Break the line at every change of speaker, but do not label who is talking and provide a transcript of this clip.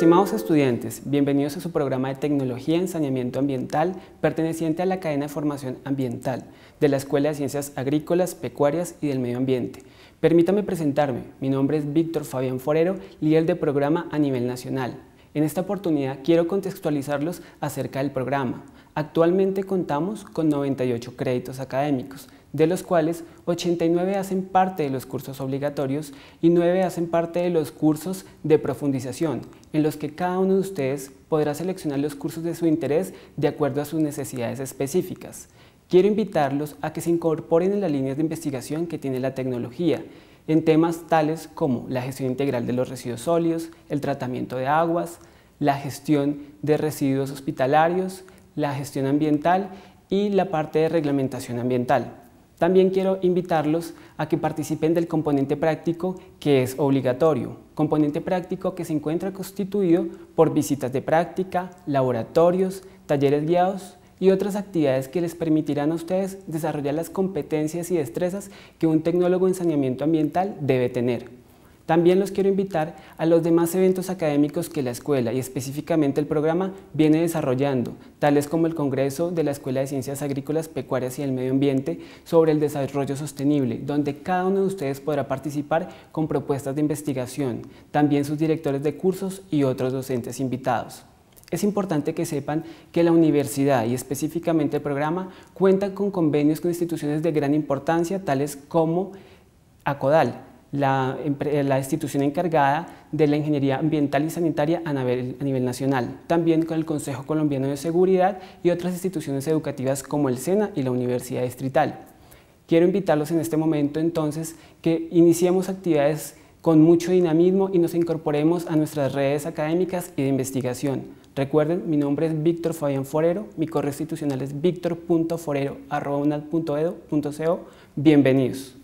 Estimados estudiantes, bienvenidos a su programa de Tecnología en Saneamiento Ambiental perteneciente a la cadena de formación ambiental de la Escuela de Ciencias Agrícolas, Pecuarias y del Medio Ambiente. Permítame presentarme, mi nombre es Víctor Fabián Forero, líder de programa a nivel nacional. En esta oportunidad quiero contextualizarlos acerca del programa. Actualmente contamos con 98 créditos académicos, de los cuales 89 hacen parte de los cursos obligatorios y 9 hacen parte de los cursos de profundización, en los que cada uno de ustedes podrá seleccionar los cursos de su interés de acuerdo a sus necesidades específicas. Quiero invitarlos a que se incorporen en las líneas de investigación que tiene la tecnología, en temas tales como la gestión integral de los residuos sólidos, el tratamiento de aguas, la gestión de residuos hospitalarios, la gestión ambiental y la parte de reglamentación ambiental. También quiero invitarlos a que participen del componente práctico que es obligatorio, componente práctico que se encuentra constituido por visitas de práctica, laboratorios, talleres guiados y otras actividades que les permitirán a ustedes desarrollar las competencias y destrezas que un tecnólogo en saneamiento ambiental debe tener. También los quiero invitar a los demás eventos académicos que la escuela y específicamente el programa viene desarrollando, tales como el Congreso de la Escuela de Ciencias Agrícolas, Pecuarias y el Medio Ambiente sobre el desarrollo sostenible, donde cada uno de ustedes podrá participar con propuestas de investigación, también sus directores de cursos y otros docentes invitados. Es importante que sepan que la universidad y específicamente el programa cuentan con convenios con instituciones de gran importancia, tales como ACODAL, eh, la, institución encargada de la ingeniería ambiental y sanitaria a nivel, a nivel nacional, también con el Consejo Colombiano de Seguridad y otras instituciones educativas como el SENA y la Universidad Distrital. Quiero invitarlos en este momento entonces que iniciemos actividades con mucho dinamismo y nos incorporemos a nuestras redes académicas y de investigación. Recuerden, mi nombre es Víctor Fabián Forero, mi correo institucional es victor.forero.edu.co. Bienvenidos.